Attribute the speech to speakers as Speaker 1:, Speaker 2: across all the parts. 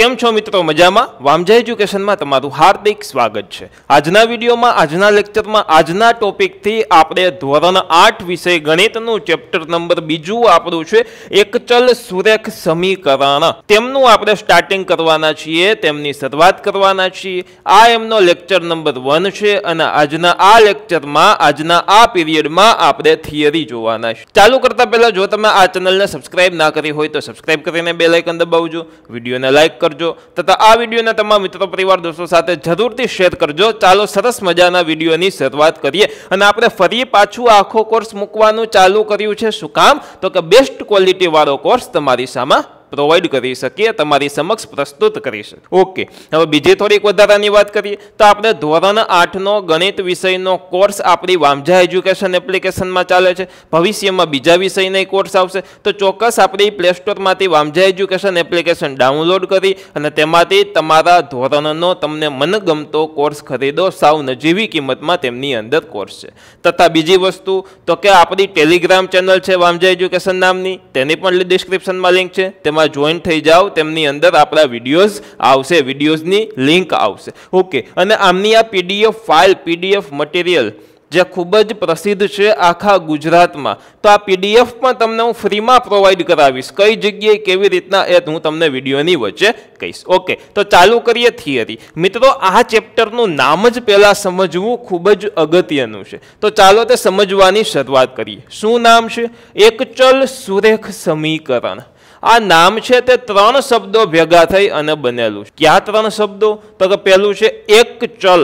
Speaker 1: કેમ છો મિત્રો મજામાં વામજા એજ્યુકેશનમાં તમારું હાર્દિક સ્વાગત છે આજના વિડીયોમાં આજના લેક્ચરમાં આજના ટોપિકથી આપણે ધોરણ આઠ વિષય ગણિતનું ચેપ્ટર નંબર બીજું આપણું છે એકચલ સુરેખ સમીકરણ તેમનું આપણે સ્ટાર્ટિંગ કરવાના છીએ તેમની શરૂઆત કરવાના છીએ આ એમનો લેક્ચર નંબર વન છે અને આજના આ લેક્ચરમાં આજના આ પીરિયડમાં આપણે થિયરી જોવાના છે ચાલુ કરતા પહેલાં જો તમે આ ચેનલને સબસ્ક્રાઇબ ના કરી હોય તો સબસ્ક્રાઇબ કરીને બે લાઇકન દબાવજો વિડીયોને લાઇક કરો કરજો તથા આ વિડીયોના તમામ મિત્રો પરિવાર દોસ્તો સાથે જરૂરથી શેર કરજો ચાલો સરસ મજાના વિડીયોની શરૂઆત કરીએ અને આપણે ફરી પાછું આખો કોર્સ મૂકવાનું ચાલુ કર્યું છે શું કામ તો કે બેસ્ટ ક્વોલિટીવાળો કોર્સ તમારી સામે પ્રોવાઈડ કરી શકીએ તમારી સમક્ષ પ્રસ્તુત કરી શકીએ ઓકે હવે બીજી થોડીક વધારાની વાત કરીએ તો આપણે ધોરણ આઠનો ગણિત વિષયનો કોર્સ આપણી વામઝા એજ્યુકેશન એપ્લિકેશનમાં ચાલે છે ભવિષ્યમાં બીજા વિષયનો કોર્સ આવશે તો ચોક્કસ આપણી પ્લે સ્ટોરમાંથી વામઝા એજ્યુકેશન એપ્લિકેશન ડાઉનલોડ કરી અને તેમાંથી તમારા ધોરણનો તમને મનગમતો કોર્સ ખરીદો સાવ નજીવી કિંમતમાં તેમની અંદર કોર્સ છે તથા બીજી વસ્તુ તો કે આપણી ટેલિગ્રામ ચેનલ છે વામઝા એજ્યુકેશન નામની તેની પણ ડિસ્ક્રિપ્શનમાં લિંક છે તેમાં એમાં જોઈન થઈ જાઓ તેમની અંદર આપણા વિડીયોઝ આવશે વિડીયોઝની લિંક આવશે ઓકે અને આમની આ પીડીએફ ફાઇલ પીડીએફ મટીરિયલ જે ખૂબ જ પ્રસિદ્ધ છે આખા ગુજરાતમાં તો આ પીડીએફ પણ તમને હું ફ્રીમાં પ્રોવાઈડ કરાવીશ કઈ જગ્યાએ કેવી રીતના એ હું તમને વિડીયોની વચ્ચે કહીશ ઓકે તો ચાલુ કરીએ થિયરી મિત્રો આ ચેપ્ટરનું નામ જ પહેલાં સમજવું ખૂબ જ અગત્યનું છે તો ચાલો તે સમજવાની શરૂઆત કરીએ શું નામ છે એક ચલ સુરેખ સમીકરણ આ નામ છે તે ત્રણ શબ્દો ભેગા થઈ અને બનેલું છે ક્યાં ત્રણ શબ્દો તો કે પહેલું છે એક ચલ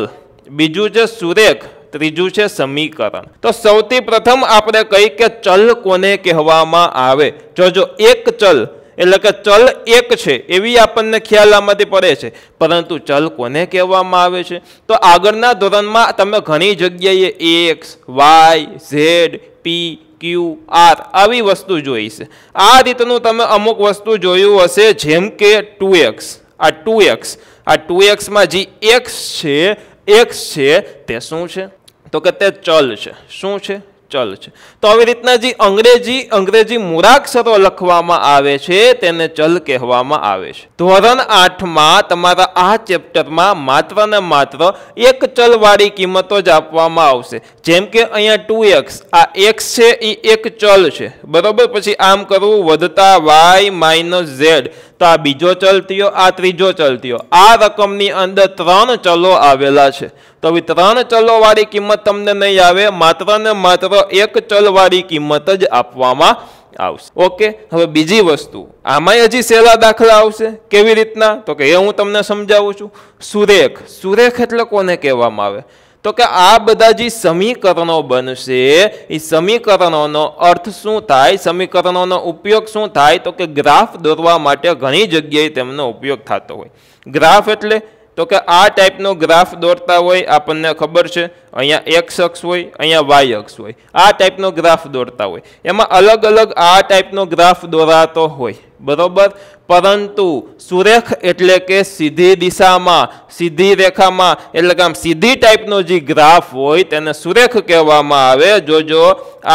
Speaker 1: બીજું છે સુરેખ ત્રીજું છે સમીકરણ તો સૌથી પ્રથમ આપણે કહી કે ચલ કોને કહેવામાં આવે જો જો એક ચલ એટલે કે ચલ એક છે એવી આપણને ખ્યાલ આમાંથી પડે છે પરંતુ ચલ કોને કહેવામાં આવે છે તો આગળના ધોરણમાં તમે ઘણી જગ્યાએ X Y Z P Q R આવી વસ્તુ જોઈ આ રીતનું તમે અમુક વસ્તુ જોયું હશે જેમ કે ટુ એક્સ આ ટુ એક્સ આ ટુ એક્સમાં જે એક્સ છે એક્સ છે તે શું છે તો કે તે ચલ છે શું છે ચલ છે તો આવી રીતના જે અંગ્રેજી અંગ્રેજી મૂળાક્ષરો લખવામાં આવે છે તેને ચલ કહેવામાં આવે છે ધોરણ આઠમાં તમારા આ ચેપ્ટરમાં માત્ર ને માત્ર એક ચલવાળી કિંમતો જ આપવામાં આવશે જેમ કે અહીંયા ટુ એક્સ આ એક્સ છે એ એક ચલ છે બરોબર પછી આમ કરવું વધતા વાય માઇનસ ઝેડ તો આ બીજો ચલ થયો આ ત્રીજો ચલ થયો આ રકમની અંદર ત્રણ ચલો આવેલા છે તો હવે ત્રણ ચલોવાળી કિંમત તમને નહીં આવે માત્ર ને માત્ર એક ચલવાળી કિંમત જ આપવામાં આવશે ઓકે હવે બીજી વસ્તુ આમાંય હજી સહેલા દાખલા આવશે કેવી રીતના તો કે એ હું તમને સમજાવું છું સુરેખ સુરેખ એટલે કોને કહેવામાં આવે તો કે આ બધા જે સમીકરણો બનશે એ સમીકરણોનો અર્થ શું થાય સમીકરણોનો ઉપયોગ શું થાય તો કે ગ્રાફ દોરવા માટે ઘણી જગ્યાએ તેમનો ઉપયોગ થતો હોય ગ્રાફ એટલે તો કે આ ટાઈપનો ગ્રાફ દોરતા હોય આપણને ખબર છે અહીંયા એક્સ અક્ષ હોય અહીંયા વાય અક્ષ હોય આ ટાઈપનો ગ્રાફ દોરતા હોય એમાં અલગ અલગ આ ટાઈપનો ગ્રાફ દોરાતો હોય બરોબર પરંતુ સુરેખ એટલે કે સીધી દિશામાં સીધી રેખામાં એટલે કે આમ સીધી ટાઈપનો જે ગ્રાફ હોય તેને સુરેખ કહેવામાં આવે જોજો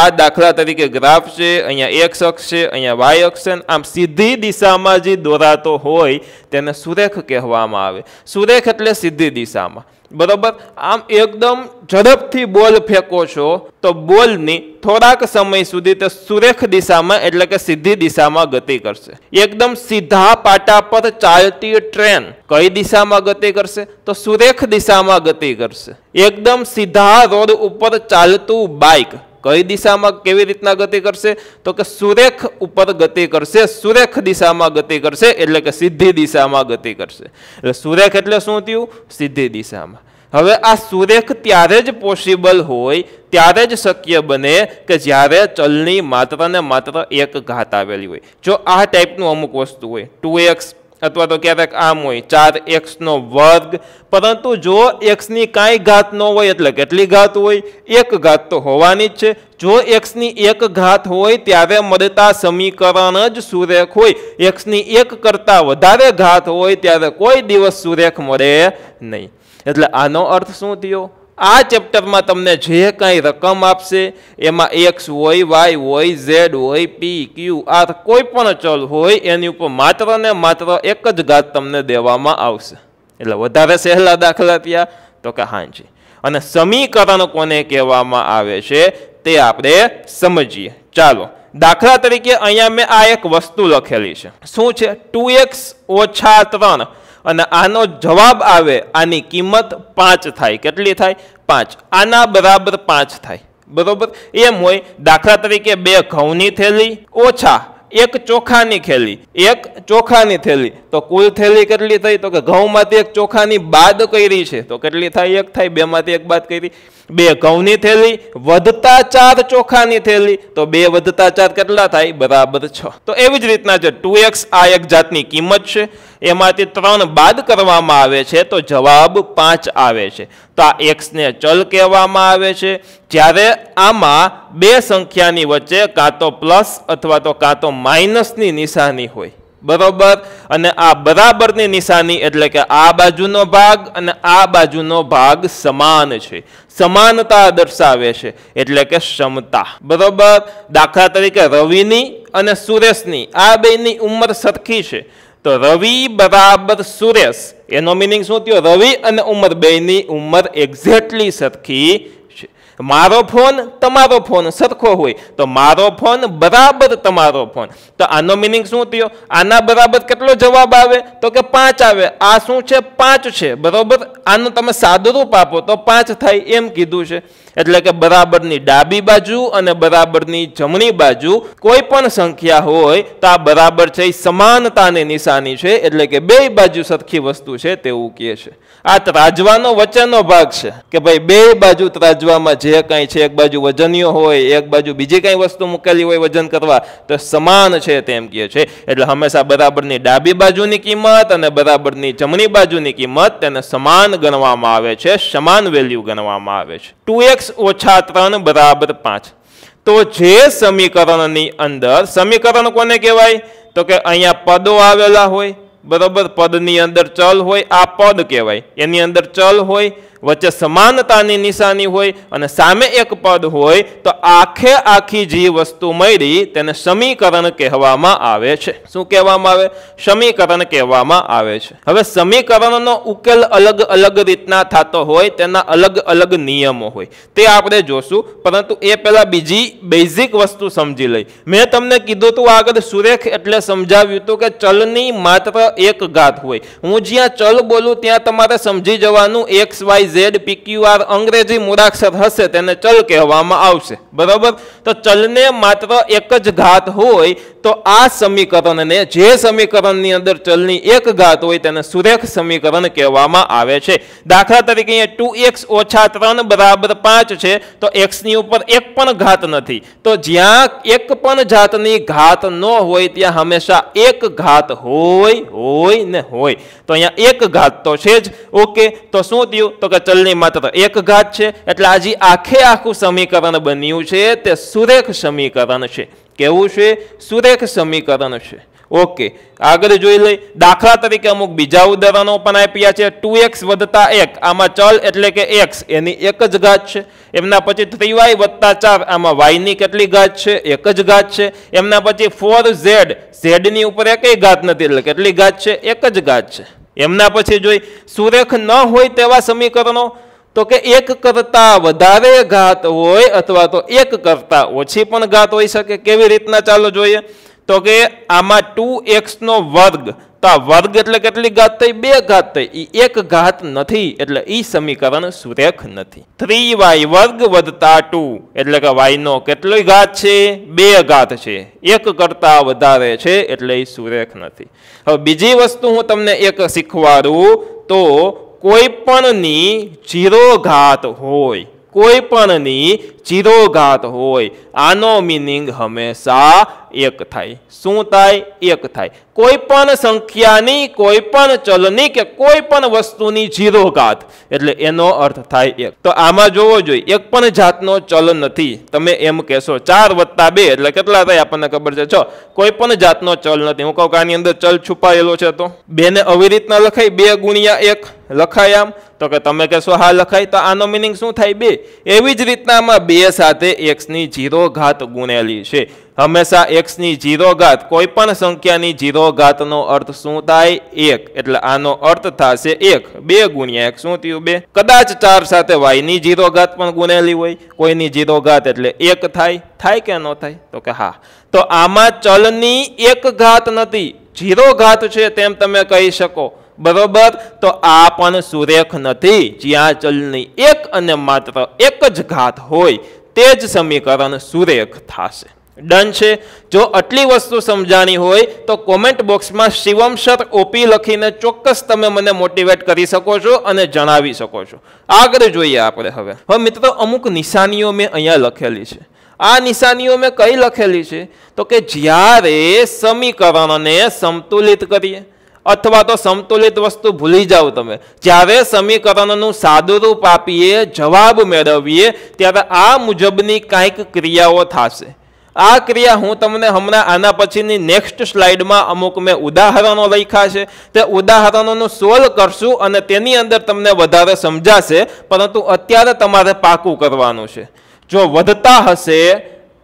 Speaker 1: આ દાખલા તરીકે ગ્રાફ છે અહીંયા એક્સ અક્ષ છે અહીંયા વાય અક્ષ છે આમ સીધી દિશામાં જે દોરાતો હોય તેને સુરેખ કહેવામાં આવે સુરેખ એટલે સીધી દિશામાં બરોબર આમ એકદમ ઝડપથી બોલ ફેંકો છો તો બોલની થોડાક સમય સુધી તે સુરેખ દિશામાં એટલે કે સીધી દિશામાં ગતિ કરશે એકદમ સીધા પાટા પર ચાલતી ટ્રેન કઈ દિશામાં ગતિ કરશે તો સુરેખ દિશામાં ગતિ કરશે એકદમ સીધા રોડ ઉપર ચાલતું બાઇક કઈ દિશામાં કેવી રીતના ગતિ કરશે તો કે સુરેખ ઉપર ગતિ કરશે સુરેખ દિશામાં ગતિ કરશે એટલે કે સીધી દિશામાં ગતિ કરશે એટલે સુરેખ એટલે શું થયું સીધી દિશામાં હવે આ સુરેખ ત્યારે જ પોસિબલ હોય ત્યારે જ શક્ય બને કે જ્યારે ચલની માત્ર ને માત્ર એક ઘાત આવેલી હોય જો આ ટાઈપનું અમુક વસ્તુ હોય ટુ એક્સ અથવા તો ક્યારેક આમ હોય ચાર એક્સનો વર્ગ પરંતુ જો એક્સની કાંઈ ઘાત ન હોય એટલે કેટલી ઘાત હોય એક ઘાત તો હોવાની જ છે જો એક્સની એક ઘાત હોય ત્યારે મળતા સમીકરણ જ સુરેખ હોય એક્સની એક કરતાં વધારે ઘાત હોય ત્યારે કોઈ દિવસ સુરેખ મળે નહીં એટલે આનો અર્થ શું થયો આ ચેપ્ટરમાં તમને જે કાંઈ રકમ આપશે એમાં એક્સ હોય વાય હોય ઝેડ હોય પી ક્યુ આર કોઈ પણ ચલ હોય એની ઉપર માત્ર ને માત્ર એક જ ઘાત તમને દેવામાં આવશે એટલે વધારે સહેલા દાખલા ત્યાં તો કે હાજી અને સમીકરણ કોને કહેવામાં આવે છે તે આપણે સમજીએ ચાલો દાખલા તરીકે અહીંયા મેં આ એક વસ્તુ લખેલી છે શું છે ટુ એક્સ ઓછા ત્રણ અને આનો જવાબ આવે આની કિંમત પાંચ થાય કેટલી થાય પાંચ આના બરાબર પાંચ થાય બરોબર એમ હોય દાખલા તરીકે બે ઘઉંની થેલી ઓછા એક ચોખાની થેલી એક ચોખાની થેલી તો કુલ થેલી કેટલી થઈ તો કે ઘઉંમાંથી એક ચોખાની બાદ કરી છે તો કેટલી થાય એક થાય બેમાંથી એક બાદ કરી બે ઘઉંની થેલી વધતા ચાર ચોખાની થેલી તો બે વધતા ચાર કેટલા થાય બરાબર છ તો એવી જ રીતના જે ટુ એક્સ આ એક જાતની કિંમત છે એમાંથી ત્રણ બાદ કરવામાં આવે છે તો જવાબ પાંચ આવે છે તો આ એક્સને ચલ કહેવામાં આવે છે જ્યારે આમાં બે સંખ્યાની વચ્ચે કાં તો પ્લસ અથવા તો કાં તો માઇનસની નિશાની હોય બરોબર અને આ બરાબરની નિશાની એટલે કે આ બાજુનો ભાગ અને આ બાજુનો ભાગ સમાન છે સમાનતા દર્શાવે છે એટલે કે ક્ષમતા બરોબર દાખલા તરીકે રવિની અને સુરેશની આ બેની ઉંમર સરખી છે તો રવિ બરાબર સુરેશ એનો મિનિંગ શું થયો રવિ અને ઉંમર બેની ઉંમર એક્ઝેક્ટલી સરખી મારો ફોન તમારો ફોન સરખો હોય તો મારો ફોન બરાબર તમારો ફોન તો આનો મિનિંગ શું થયો આના બરાબર કેટલો જવાબ આવે તો કે પાંચ આવે આ શું છે પાંચ છે બરાબર આનું તમે સાદુરૂપ આપો તો પાંચ થાય એમ કીધું છે એટલે કે બરાબરની ડાબી બાજુ અને બરાબરની જમણી બાજુ કોઈ પણ સંખ્યા હોય તો આ બરાબર છે એ સમાનતાની નિશાની છે એટલે કે બે બાજુ સરખી વસ્તુ છે તેવું કહે છે આ ત્રાજવાનો વચનનો ભાગ છે કે ભાઈ બે બાજુ ત્રાજવામાં જે જે કંઈ છે એક બાજુ વજનીય હોય એક બાજુ બીજી કંઈ વસ્તુ મૂકેલી હોય વજન કરવા તો સમાન છે તેમ કહે છે એટલે હંમેશા બરાબરની ડાબી બાજુની કિંમત અને બરાબરની જમણી બાજુની કિંમત તેને સમાન ગણવામાં આવે છે સમાન વેલ્યુ ગણવામાં આવે છે ટુ એક્સ ઓછા ત્રણ બરાબર પાંચ તો જે સમીકરણની અંદર સમીકરણ કોને કહેવાય તો કે અહીંયા પદો આવેલા હોય બરોબર પદની અંદર ચલ હોય આ પદ કહેવાય એની અંદર ચલ હોય વચ્ચે સમાનતાની નિશાની હોય અને સામે એક પદ હોય તો આખે આખી જે વસ્તુ મળી તેને સમીકરણ કહેવામાં આવે છે શું કહેવામાં આવે સમીકરણ કહેવામાં આવે છે હવે સમીકરણનો ઉકેલ અલગ અલગ રીતના થતો હોય તેના અલગ અલગ નિયમો હોય તે આપણે જોશું પરંતુ એ પહેલાં બીજી બેઝિક વસ્તુ સમજી લઈ મેં તમને કીધું હતું આગળ સુરેખ એટલે સમજાવ્યું હતું કે ચલની માત્ર એક ગાત હોય હું જ્યાં ચલ બોલું ત્યાં તમારે સમજી જવાનું X Y Y Z P Q R અંગ્રેજી મૂળાક્ષર હશે તેને ચલ કહેવામાં આવશે બરાબર તો ચલને માત્ર એક જ ઘાત હોય તો આ સમીકરણને જે સમીકરણની અંદર ચલની એક ઘાત હોય તેને સુરેખ સમીકરણ કહેવામાં આવે છે દાખલા તરીકે અહીંયા ટુ એક્સ ઓછા ત્રણ બરાબર પાંચ છે તો એક્સની ઉપર એક પણ ઘાત નથી તો જ્યાં એક પણ જાતની ઘાત ન હોય ત્યાં હંમેશા એક ઘાત હોય હોય ને હોય તો અહીંયા એક ઘાત તો છે જ ઓકે તો શું થયું તો કે ચલની માત્ર એક ઘાત છે એટલે આજે આખે આખું સમીકરણ બન્યું છે તે સુરેખ સમીકરણ છે કેવું છે સુરેખ સમીકરણ છે ઓકે આગળ જોઈ લઈ દાખલા તરીકે અમુક બીજા ઉદાહરણો પણ આપ્યા છે ટુ એક્સ વધતા એક આમાં ચલ એટલે કે એક્સ એની એક જ ઘાત છે એમના પછી થ્રી વાય વધતા ચાર આમાં વાયની કેટલી ઘાત છે એક જ ઘાત છે એમના પછી ફોર ઝેડ ઝેડની ઉપર એકય ઘાત નથી એટલે કેટલી ઘાત છે એક જ ઘાત છે એમના પછી જોઈ સુરેખ ન હોય તેવા સમીકરણો તો કે એક કરતાં વધારે ઘાત હોય અથવા તો એક કરતાં ઓછી પણ ઘાત હોઈ શકે કેવી રીતના ચાલો જોઈએ તો કે આમાં ટુ એક્સનો વર્ગ તો વર્ગ એટલે કેટલી ઘાત થઈ બે ઘાત થઈ એ એક ઘાત નથી એટલે એ સમીકરણ સુરેખ નથી થ્રી વાય વર્ગ વધતા ટુ એટલે કે વાયનો કેટલી ઘાત છે બે ઘાત છે એક કરતાં વધારે છે એટલે એ સુરેખ નથી હવે બીજી વસ્તુ હું તમને એક શીખવાડું તો કોઈ પણની જીરો ઘાત હોય કોઈ પણની ચિરોઘાત હોય આનો મિનિંગ હંમેશા એક થાય શું થાય એક થાય કોઈ પણ સંખ્યાની કોઈ પણ ચલની કે કોઈ પણ વસ્તુની જીરોઘાત એટલે એનો અર્થ થાય એક તો આમાં જોવો જોઈએ એક પણ જાતનો ચલ નથી તમે એમ કહેશો ચાર વત્તા બે એટલે કેટલા થાય આપણને ખબર છે છ કોઈ પણ જાતનો ચલ નથી હું કહું કે આની અંદર ચલ છુપાયેલો છે તો બેને આવી રીતના લખાય બે ગુણ્યા એક લખાય આમ તો કે તમે કહેશો હા લખાય તો આનો મિનિંગ શું થાય બે એવી જ રીતના આમાં બે બે સાથે એક્સની જીરો ઘાત ગુણેલી છે હંમેશા એક્સની જીરો ઘાત કોઈ પણ સંખ્યાની જીરો ઘાતનો અર્થ શું થાય એક એટલે આનો અર્થ થશે એક બે ગુણ્યા એક શું થયું બે કદાચ ચાર સાથે વાયની જીરો ઘાત પણ ગુણેલી હોય કોઈની જીરો ઘાત એટલે એક થાય થાય કે ન થાય તો કે હા તો આમાં ચલની એક ઘાત નથી જીરો ઘાત છે તેમ તમે કહી શકો બરોબર તો આ પણ સુરેખ નથી જ્યાં ચલની એક અને માત્ર એક જ ઘાત હોય તે જ સમીકરણ સુરેખ થશે ડન છે જો આટલી વસ્તુ સમજાણી હોય તો કોમેન્ટ બોક્સમાં શિવમ સર ઓપી લખીને ચોક્કસ તમે મને મોટિવેટ કરી શકો છો અને જણાવી શકો છો આગળ જોઈએ આપણે હવે હવે મિત્રો અમુક નિશાનીઓ મેં અહીંયા લખેલી છે આ નિશાનીઓ મેં કઈ લખેલી છે તો કે જ્યારે સમીકરણને સંતુલિત કરીએ અથવા તો સંતુલિત વસ્તુ ભૂલી જાઓ તમે જ્યારે સમીકરણનું સાદુરૂપ આપીએ જવાબ મેળવીએ ત્યારે આ મુજબની કાંઈક ક્રિયાઓ થશે આ ક્રિયા હું તમને હમણાં આના પછીની નેક્સ્ટ સ્લાઇડમાં અમુક મેં ઉદાહરણો લખ્યા છે તે ઉદાહરણોનું સોલ્વ કરશું અને તેની અંદર તમને વધારે સમજાશે પરંતુ અત્યારે તમારે પાકું કરવાનું છે જો વધતા હશે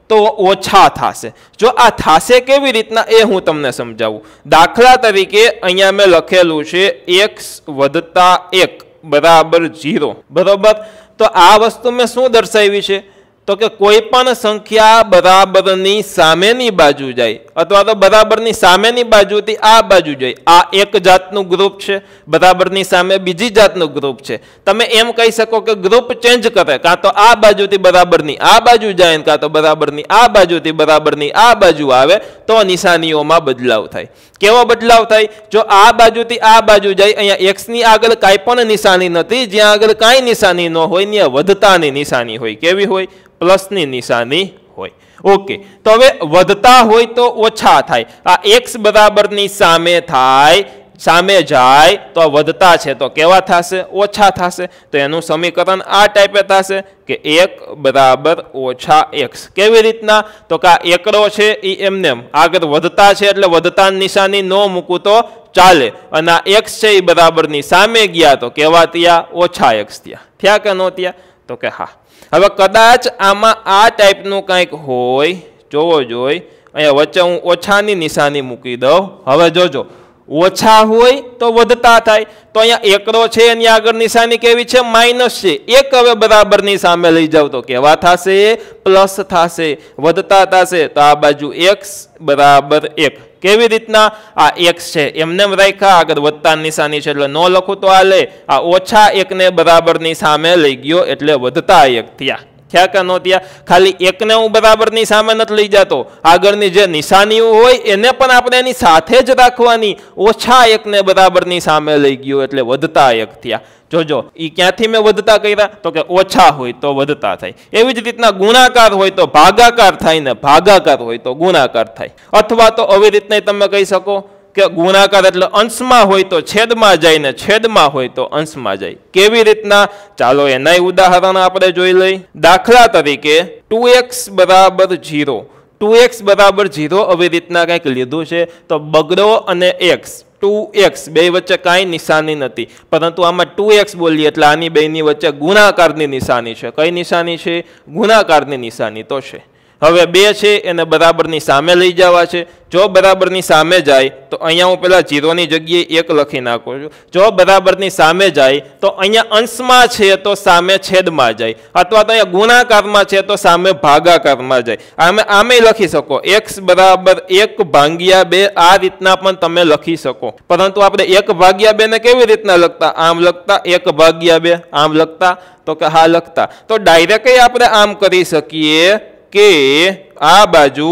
Speaker 1: તો ઓછા થશે જો આ થશે કેવી રીતના એ હું તમને સમજાવું દાખલા તરીકે અહીંયા મેં લખેલું છે એક વધતા એક બરાબર ઝીરો બરાબર તો આ વસ્તુ મેં શું દર્શાવી છે તો કે કોઈ પણ સંખ્યા બરાબરની સામેની બાજુ જાય અથવા તો બરાબરની સામેની બાજુથી આ બાજુ જાય આ એક જાતનું ગ્રુપ છે બરાબરની સામે બીજી જાતનું ગ્રુપ છે તમે એમ કહી શકો કે ગ્રુપ ચેન્જ કરે કાં તો આ બાજુથી બરાબરની આ બાજુ જાય કાં તો બરાબરની આ બાજુથી બરાબરની આ બાજુ આવે તો નિશાનીઓમાં બદલાવ થાય કેવો બદલાવ થાય જો આ બાજુથી આ બાજુ જાય અહીંયા એક્સની આગળ કાંઈ પણ નિશાની નથી જ્યાં આગળ કાંઈ નિશાની ન હોય ત્યાં વધતાની નિશાની હોય કેવી હોય પ્લસની નિશાની હોય ઓકે તો હવે વધતા હોય તો ઓછા થાય આ એક્સ બરાબરની સામે થાય સામે જાય તો વધતા છે તો કેવા થશે ઓછા થશે તો એનું સમીકરણ આ ટાઈપે થશે કે એક બરાબર ઓછા એક્સ કેવી રીતના તો કે આ એકડો છે એ એમને આગળ વધતા છે એટલે વધતા નિશાની ન મૂકું તો ચાલે અને આ એક્સ છે એ બરાબરની સામે ગયા તો કેવા ત્યાં ઓછા એક્સ ત્યાં થયા કે ન ત્યાં તો કે હા હવે કદાચ આમાં આ ટાઈપનું કંઈક હોય જોવો જોઈ અહીંયા વચ્ચે હું ઓછાની નિશાની મૂકી દઉં હવે જોજો ઓછા હોય તો વધતા થાય તો અહીંયા એકડો છે એની આગળ નિશાની કેવી છે માઇનસ છે એક હવે બરાબરની સામે લઈ જાવ તો કેવા થશે પ્લસ થશે વધતા થશે તો આ બાજુ એક્સ બરાબર એક કેવી રીતના આ એક્સ છે એમને રાખ્યા આગળ વધતા નિશાની છે એટલે ન લખું તો આ લે આ ઓછા એકને બરાબરની સામે લઈ ગયો એટલે વધતા એક થયા ખ્યાકા ન ત્યાં ખાલી એકને હું બરાબરની સામે નથી લઈ જતો આગળની જે નિશાનીઓ હોય એને પણ આપણે એની સાથે જ રાખવાની ઓછા એકને બરાબરની સામે લઈ ગયો એટલે વધતા એક થયા જોજો એ ક્યાંથી મેં વધતા કર્યા તો કે ઓછા હોય તો વધતા થાય એવી જ રીતના ગુણાકાર હોય તો ભાગાકાર થાય ને ભાગાકાર હોય તો ગુણાકાર થાય અથવા તો આવી રીતના તમે કહી શકો કે ગુણાકાર એટલે અંશમાં હોય તો છેદમાં જાય ને છેદમાં હોય તો અંશમાં જાય કેવી રીતના ચાલો એના ઉદાહરણ આપણે જોઈ લઈ દાખલા તરીકે ટુ એક્સ બરાબર જીરો ટુ એક્સ બરાબર જીરો આવી રીતના કંઈક લીધું છે તો બગડો અને એક્સ ટુ એક્સ બે વચ્ચે કાંઈ નિશાની નથી પરંતુ આમાં ટુ એક્સ બોલીએ એટલે આની બેની વચ્ચે ગુણાકારની નિશાની છે કઈ નિશાની છે ગુણાકારની નિશાની તો છે હવે બે છે એને બરાબરની સામે લઈ જવા છે જો બરાબરની સામે જાય તો અહીંયા હું પેલા જીરોની જગ્યાએ એક લખી નાખું છું જો બરાબરની સામે જાય તો અહીંયા અંશમાં છે તો સામે છેદમાં જાય અથવા તો અહીંયા ગુણાકારમાં છે તો સામે ભાગાકારમાં જાય આમે આમે લખી શકો એક્સ બરાબર એક ભાગ્યા બે આ રીતના પણ તમે લખી શકો પરંતુ આપણે એક ભાગ્યા બે ને કેવી રીતના લખતા આમ લખતા એક ભાગ્યા બે આમ લખતા તો કે હા લખતા તો ડાયરેક્ટે આપણે આમ કરી શકીએ કે આ બાજુ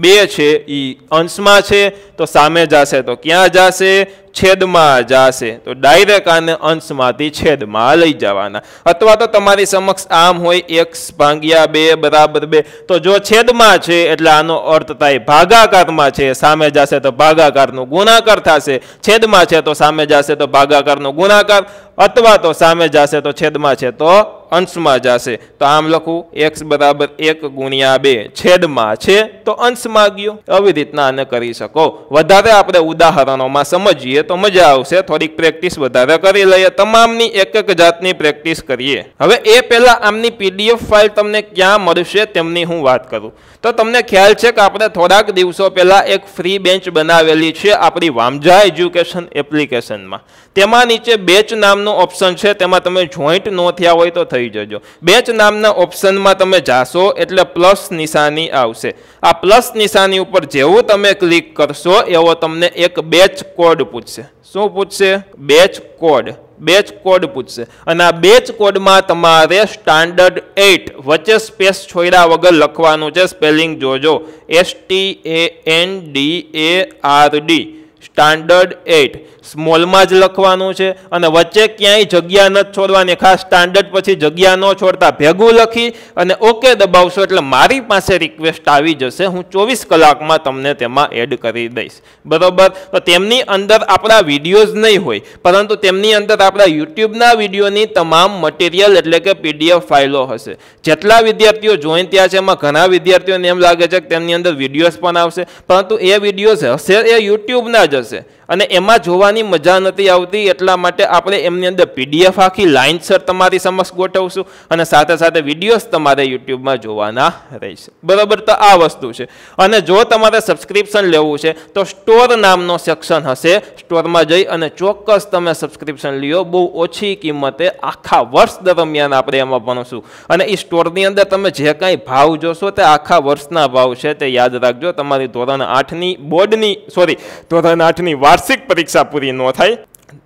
Speaker 1: બે છે એ અંશમાં છે તો સામે જશે તો ક્યાં જશે છેદમાં જશે તો ડાયરેક્ટ આને અંશમાંથી છેદમાં લઈ જવાના અથવા તો તમારી સમક્ષ આમ હોય એક્સ ભાંગ્યા બે બરાબર બે તો જો છેદમાં છે એટલે આનો અર્થ થાય ભાગાકારમાં છે સામે જશે તો ભાગાકારનો ગુણાકાર થશે છેદમાં છે તો સામે જશે તો ભાગાકારનો ગુણાકાર અથવા તો સામે જશે તો છેદમાં છે તો અંશમાં જશે તો આમ લખું એક્સ બરાબર એક ગુણ્યા બે છેદમાં છે તો અંશમાં ગયો આવી રીતના આને કરી શકો વધારે આપણે ઉદાહરણોમાં સમજીએ તો મજા આવશે થોડીક પ્રેક્ટિસ વધારે કરી લઈએ તમામની એક એક જાતની પ્રેક્ટિસ કરીએ હવે એ પહેલાં આમની પીડીએફ ફાઇલ તમને ક્યાં મળશે તેમની હું વાત કરું તો તમને ખ્યાલ છે કે આપણે થોડાક દિવસો પહેલાં એક ફ્રી બેન્ચ બનાવેલી છે આપણી વામજા એજ્યુકેશન એપ્લિકેશનમાં તેમાં નીચે બેચ નામનું ઓપ્શન છે તેમાં તમે જોઈન્ટ ન થયા હોય તો થઈ થઈ જજો બેચ નામના ઓપ્શનમાં તમે જાશો એટલે પ્લસ નિશાની આવશે આ પ્લસ નિશાની ઉપર જેવું તમે ક્લિક કરશો એવો તમને એક બેચ કોડ પૂછશે શું પૂછશે બેચ કોડ બેચ કોડ પૂછશે અને આ બેચ કોડમાં તમારે સ્ટાન્ડર્ડ એઇટ વચ્ચે સ્પેસ છોડ્યા વગર લખવાનું છે સ્પેલિંગ જોજો S T A N D A R D standard eight સ્મોલમાં જ લખવાનું છે અને વચ્ચે ક્યાંય જગ્યા નથી છોડવાની ખાસ સ્ટાન્ડર્ડ પછી જગ્યા ન છોડતા ભેગું લખી અને ઓકે દબાવશો એટલે મારી પાસે રિક્વેસ્ટ આવી જશે હું ચોવીસ કલાકમાં તમને તેમાં એડ કરી દઈશ બરાબર તો તેમની અંદર આપણા વિડીયોઝ નહીં હોય પરંતુ તેમની અંદર આપણા યુટ્યુબના વિડીયોની તમામ મટીરિયલ એટલે કે પીડીએફ ફાઇલો હશે જેટલા વિદ્યાર્થીઓ જોઈન ત્યાં છે એમાં ઘણા વિદ્યાર્થીઓને એમ લાગે છે કે તેમની અંદર વિડીયોઝ પણ આવશે પરંતુ એ વિડીયોઝ હશે એ યુટ્યુબના જ હશે અને એમાં જોવા વાંચવાની મજા નથી આવતી એટલા માટે આપણે એમની અંદર પીડીએફ આખી લાઇનસર તમારી સમક્ષ ગોઠવશું અને સાથે સાથે વિડીયોઝ તમારે યુટ્યુબમાં જોવાના રહેશે બરાબર તો આ વસ્તુ છે અને જો તમારે સબસ્ક્રિપ્શન લેવું છે તો સ્ટોર નામનો સેક્શન હશે સ્ટોરમાં જઈ અને ચોક્કસ તમે સબસ્ક્રિપ્શન લ્યો બહુ ઓછી કિંમતે આખા વર્ષ દરમિયાન આપણે એમાં ભણશું અને એ સ્ટોરની અંદર તમે જે કાંઈ ભાવ જોશો તે આખા વર્ષના ભાવ છે તે યાદ રાખજો તમારી ધોરણ આઠની બોર્ડની સોરી ધોરણ આઠની વાર્ષિક પરીક્ષા પૂરી નોકરી ન થાય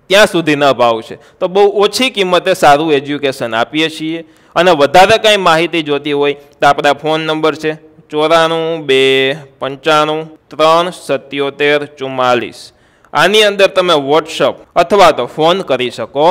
Speaker 1: ત્યાં સુધીના ભાવ છે તો બહુ ઓછી કિંમતે સારું એજ્યુકેશન આપીએ છીએ અને વધારે કાંઈ માહિતી જોતી હોય તો આપણા ફોન નંબર છે ચોરાણું બે પંચાણું ત્રણ સત્યોતેર ચુમ્માલીસ આની અંદર તમે વોટ્સઅપ અથવા તો ફોન કરી શકો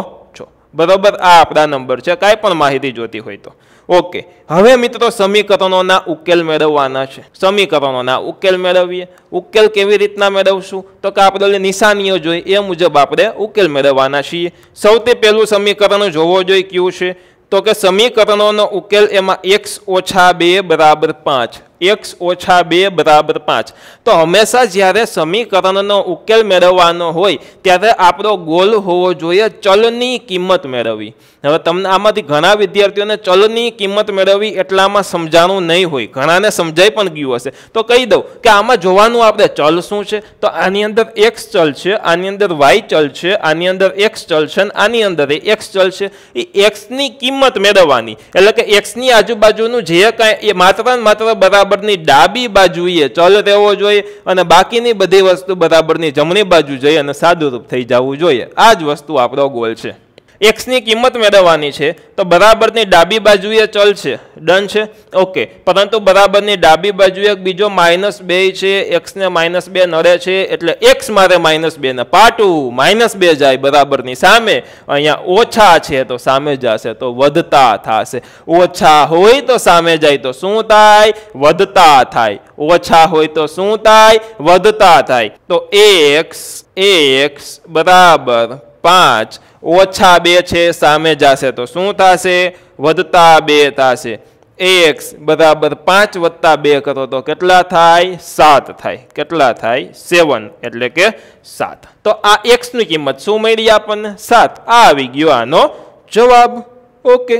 Speaker 1: બરાબર આ આપણા નંબર છે કાંઈ પણ માહિતી જોતી હોય તો ઓકે હવે મિત્રો સમીકરણોના ઉકેલ મેળવવાના છે સમીકરણોના ઉકેલ મેળવીએ ઉકેલ કેવી રીતના મેળવશું તો કે આપણે નિશાનીઓ જોઈએ એ મુજબ આપણે ઉકેલ મેળવવાના છીએ સૌથી પહેલું સમીકરણ જોવો જોઈએ કયું છે તો કે સમીકરણોનો ઉકેલ એમાં એક્સ ઓછા બે બરાબર પાંચ એક્સ ઓછા બે બરાબર પાંચ તો હંમેશા જ્યારે સમીકરણનો ઉકેલ મેળવવાનો હોય ત્યારે આપણો ગોલ હોવો જોઈએ ચલની કિંમત મેળવવી હવે તમને આમાંથી ઘણા વિદ્યાર્થીઓને ચલની કિંમત મેળવવી એટલામાં સમજાણું નહીં હોય ઘણાને સમજાઈ પણ ગયું હશે તો કહી દઉં કે આમાં જોવાનું આપણે ચલ શું છે તો આની અંદર એક્સ ચલ છે આની અંદર વાય ચલ છે આની અંદર એક્સ ચલ છે અને આની અંદર એક્સ ચલ છે એ એક્સની કિંમત મેળવવાની એટલે કે એક્સની આજુબાજુનું જે કાંઈ એ માત્ર માત્ર બરાબર બરાબરની ડાબી બાજુએ ચલ રહેવો જોઈએ અને બાકીની બધી વસ્તુ બરાબરની જમણી બાજુ જઈએ અને સાદુરૂપ થઈ જવું જોઈએ આ જ વસ્તુ આપણો ગોલ છે એક્સની કિંમત મેળવવાની છે તો બરાબરની ડાબી બાજુએ ચલ છે ડન છે ઓકે પરંતુ બરાબરની ડાબી બાજુએ બીજો માઇનસ બે છે એક્સને માઇનસ બે નડે છે એટલે એક્સ મારે માઇનસ બેને પાટું માઇનસ બે જાય બરાબરની સામે અહીંયા ઓછા છે તો સામે જશે તો વધતા થશે ઓછા હોય તો સામે જાય તો શું થાય વધતા થાય ઓછા હોય તો શું થાય વધતા થાય તો એક્સ એક્સ બરાબર પાંચ ઓછા બે છે સામે જશે તો શું થશે વધતા બે થશે એક્સ બરાબર પાંચ વત્તા બે કરો તો કેટલા થાય સાત થાય કેટલા થાય સેવન એટલે કે સાત તો આ એક્સની કિંમત શું મળી આપણને સાત આ આવી ગયો આનો જવાબ ઓકે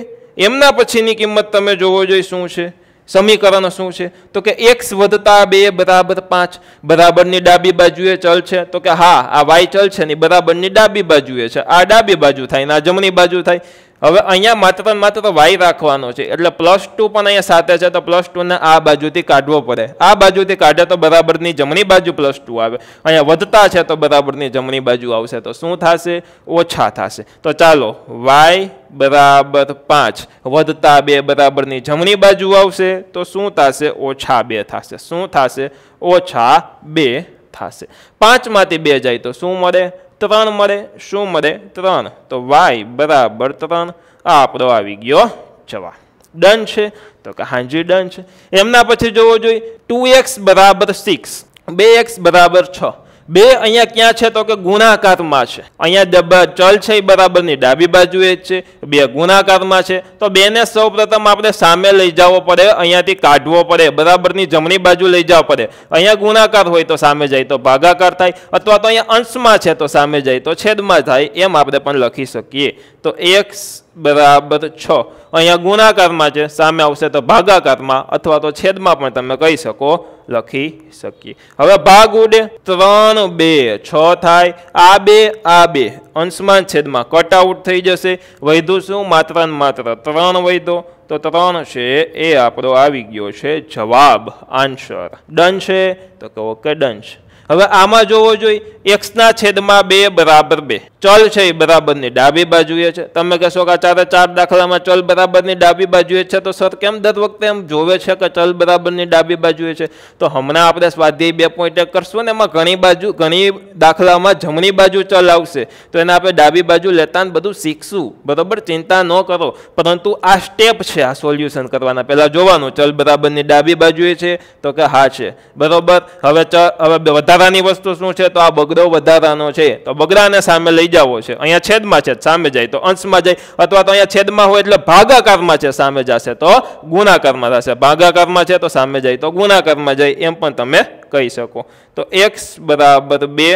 Speaker 1: એમના પછીની કિંમત તમે જોવો જોઈએ શું છે સમીકરણો શું છે તો કે એક્સ વધતા બે બરાબર પાંચ બરાબરની ડાબી બાજુએ ચલ છે તો કે હા આ વાય ચલ છે ને બરાબરની ડાબી બાજુએ છે આ ડાબી બાજુ થાય ને આ જમણી બાજુ થાય હવે અહીંયા માત્ર માત્ર વાય રાખવાનો છે એટલે પ્લસ ટુ પણ અહીંયા સાથે છે તો પ્લસ ટુને આ બાજુથી કાઢવો પડે આ બાજુથી કાઢે તો બરાબરની જમણી બાજુ પ્લસ ટુ આવે અહીંયા વધતા છે તો બરાબરની જમણી બાજુ આવશે તો શું થશે ઓછા થશે તો ચાલો વાય બરાબર પાંચ વધતા બે બરાબરની જમણી બાજુ આવશે તો શું થશે ઓછા બે થશે શું થશે ઓછા બે થશે પાંચમાંથી બે જાય તો શું મળે ત્રણ મળે શું મળે ત્રણ તો વાય બરાબર ત્રણ આ આપણો આવી ગયો જવાબ ડન છે તો કે હાજી ડન છે એમના પછી જોવો જોઈએ ટુ એક્સ બરાબર સિક્સ બે એક્સ બરાબર છ બે અહીંયા ક્યાં છે તો કે ગુણાકારમાં છે અહીંયા ચલ છે એ બરાબરની ડાબી બાજુએ જ છે બે ગુણાકારમાં છે તો બેને સૌ પ્રથમ આપણે સામે લઈ જવો પડે અહીંયાથી કાઢવો પડે બરાબરની જમણી બાજુ લઈ જવો પડે અહીંયા ગુણાકાર હોય તો સામે જાય તો ભાગાકાર થાય અથવા તો અહીંયા અંશમાં છે તો સામે જાય તો છેદમાં થાય એમ આપણે પણ લખી શકીએ તો એક બરાબર છ અહીંયા ગુણાકારમાં છે સામે આવશે તો ભાગાકારમાં અથવા તો છેદમાં પણ તમે કહી શકો લખી શકીએ હવે ભાગ ઉડે ત્રણ બે છ થાય આ બે આ બે અંશમાં છેદમાં કટ આઉટ થઈ જશે વૈધુ શું માત્ર ને માત્ર ત્રણ વૈધો તો ત્રણ છે એ આપણો આવી ગયો છે જવાબ આન્સર ડન છે તો કહો કે ડન છે હવે આમાં જોવો જોઈએ એક્સના છેદમાં બે બરાબર બે ચલ છે એ બરાબરની ડાબી બાજુએ છે તમે કહેશો કે ચારે ચાર દાખલામાં ચલ બરાબરની ડાબી બાજુએ છે તો સર કેમ દર વખતે એમ જોવે છે કે ચલ બરાબરની ડાબી બાજુએ છે તો હમણાં આપણે સ્વાધ્યાય બે પોઈન્ટ એક કરશું ને એમાં ઘણી બાજુ ઘણી દાખલામાં જમણી બાજુ ચલ આવશે તો એને આપણે ડાબી બાજુ લેતા બધું શીખશું બરાબર ચિંતા ન કરો પરંતુ આ સ્ટેપ છે આ સોલ્યુશન કરવાના પહેલાં જોવાનું ચલ બરાબરની ડાબી બાજુએ છે તો કે હા છે બરાબર હવે ચ હવે બધા વધારાની વસ્તુ શું છે તો આ બગડો વધારાનો છે તો બગડાને સામે લઈ જવો છે અહીંયા છેદમાં છે સામે જાય તો અંશમાં જાય અથવા તો અહીંયા છેદમાં હોય એટલે ભાગાકારમાં છે સામે જશે તો ગુણાકારમાં થશે ભાગાકારમાં છે તો સામે જાય તો ગુણાકારમાં જાય એમ પણ તમે કહી શકો તો એક્સ બરાબર બે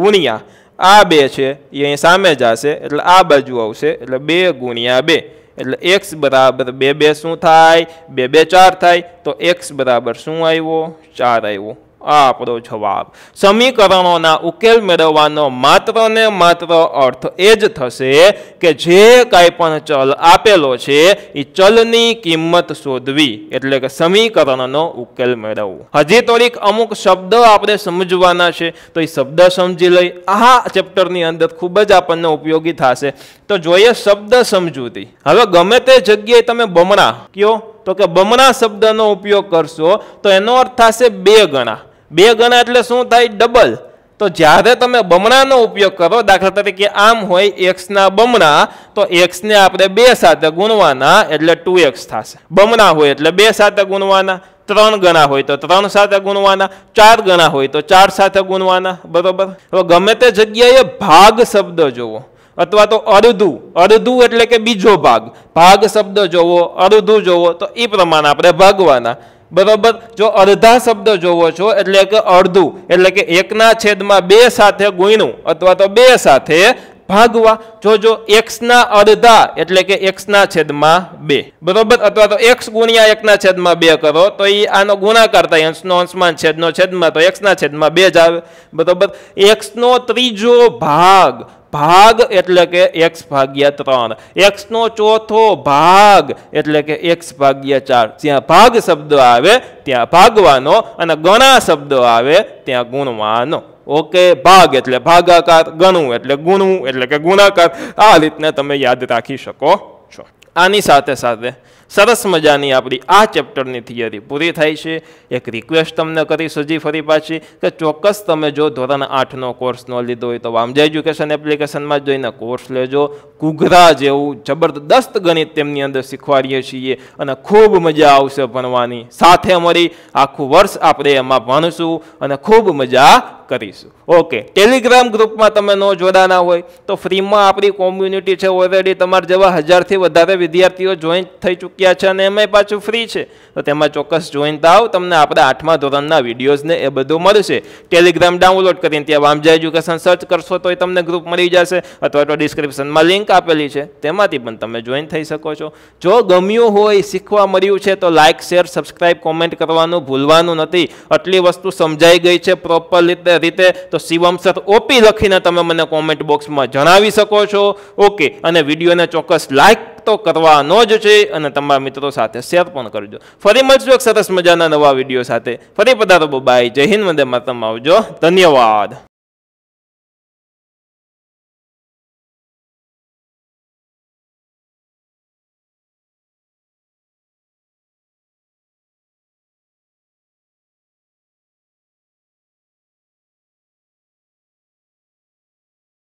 Speaker 1: ગુણ્યા આ બે છે એ અહીં સામે જશે એટલે આ બાજુ આવશે એટલે બે ગુણ્યા બે એટલે એક્સ બરાબર બે બે શું થાય બે બે ચાર થાય તો એક્સ બરાબર શું આવ્યો ચાર આવ્યો આપણો જવાબ સમીકરણોના ઉકેલ મેળવવાનો માત્ર ને માત્ર અર્થ એ જ થશે કે જે કાંઈ પણ ચલ આપેલો છે એ ચલની કિંમત શોધવી એટલે કે સમીકરણનો ઉકેલ મેળવવું હજી થોડીક અમુક શબ્દ આપણે સમજવાના છે તો એ શબ્દ સમજી લઈ આ ચેપ્ટરની અંદર ખૂબ જ આપણને ઉપયોગી થશે તો જોઈએ શબ્દ સમજૂતી હવે ગમે તે જગ્યાએ તમે બમણા કયો તો કે બમણા શબ્દનો ઉપયોગ કરશો તો એનો અર્થ થશે બે ગણા બે ગણા એટલે શું થાય ડબલ તો જ્યારે તમે બમણાનો ઉપયોગ કરો દાખલા તરીકે આમ હોય એક્સના બમણા તો એક્સને આપણે બે સાથે ગુણવાના એટલે ટુ એક્સ થશે બમણા હોય એટલે બે સાથે ગુણવાના ત્રણ ગણા હોય તો ત્રણ સાથે ગુણવાના ચાર ગણા હોય તો ચાર સાથે ગુણવાના બરોબર હવે ગમે તે જગ્યાએ ભાગ શબ્દ જોવો અથવા તો અડધું અડધું એટલે કે બીજો ભાગ ભાગ શબ્દ જોવો અડધું જોવો તો એ પ્રમાણે આપણે ભાગવાના બરોબર જો અડધા શબ્દ જોવો છો એટલે કે અડધું એટલે કે એકના છેદમાં બે સાથે ગુણું અથવા તો બે સાથે ભાગવા જોજો એક્સના અડધા એટલે કે એક્સના છેદમાં બે બરોબર અથવા તો એક્સ ગુણ્યા એકના છેદમાં બે કરો તો એ આનો ગુણાકાર થાય અંશનો અંશમાં છેદનો છેદમાં તો એક્સના છેદમાં બે જ આવે બરોબર એક્સનો ત્રીજો ભાગ ભાગ એટલે કે એક્સ ભાગ્યા ત્રણ એક્સનો ચોથો ભાગ એટલે કે એક્સ ભાગ્યા ચાર જ્યાં ભાગ શબ્દ આવે ત્યાં ભાગવાનો અને ગણા શબ્દ આવે ત્યાં ગુણવાનો ઓકે ભાગ એટલે ભાગાકાર ગણવું એટલે ગુણવું એટલે કે ગુણાકાર આ રીતને તમે યાદ રાખી શકો છો આની સાથે સાથે સરસ મજાની આપણી આ ચેપ્ટરની થિયરી પૂરી થાય છે એક રિક્વેસ્ટ તમને કરીશ હજી ફરી પાછી કે ચોક્કસ તમે જો ધોરણ આઠનો કોર્સ ન લીધો હોય તો વામજા એજ્યુકેશન એપ્લિકેશનમાં જ જોઈને કોર્સ લેજો કુઘરા જેવું જબરદસ્ત ગણિત તેમની અંદર શીખવાડીએ છીએ અને ખૂબ મજા આવશે ભણવાની સાથે મળી આખું વર્ષ આપણે એમાં ભણશું અને ખૂબ મજા કરીશું ઓકે ટેલિગ્રામ ગ્રુપમાં તમે ન જોડાના હોય તો ફ્રીમાં આપણી કોમ્યુનિટી છે ઓલરેડી તમારા જેવા હજારથી વધારે વિદ્યાર્થીઓ જોઈન થઈ ચૂક્યા ચૂક્યા છે અને એમાં પાછું ફ્રી છે તો તેમાં ચોક્કસ જોઈન થાવ તમને આપણા આઠમા ધોરણના વિડીયોઝને એ બધું મળશે ટેલિગ્રામ ડાઉનલોડ કરીને ત્યાં વામજા એજ્યુકેશન સર્ચ કરશો તો એ તમને ગ્રુપ મળી જશે અથવા તો ડિસ્ક્રિપ્શનમાં લિંક આપેલી છે તેમાંથી પણ તમે જોઈન થઈ શકો છો જો ગમ્યું હોય શીખવા મળ્યું છે તો લાઇક શેર સબસ્ક્રાઈબ કોમેન્ટ કરવાનું ભૂલવાનું નથી આટલી વસ્તુ સમજાઈ ગઈ છે પ્રોપર રીતે રીતે તો શિવમ સર ઓપી લખીને તમે મને કોમેન્ટ બોક્સમાં જણાવી શકો છો ઓકે અને વિડીયોને ચોક્કસ લાઇક તો કરવાનો જ છે અને તમારા મિત્રો સાથે શેર પણ કરજો ફરી મળશું એક સરસ મજાના નવા વિડીયો સાથે ફરી પધારો બાય જય હિન્દ વંદે માતમ આવજો ધન્યવાદ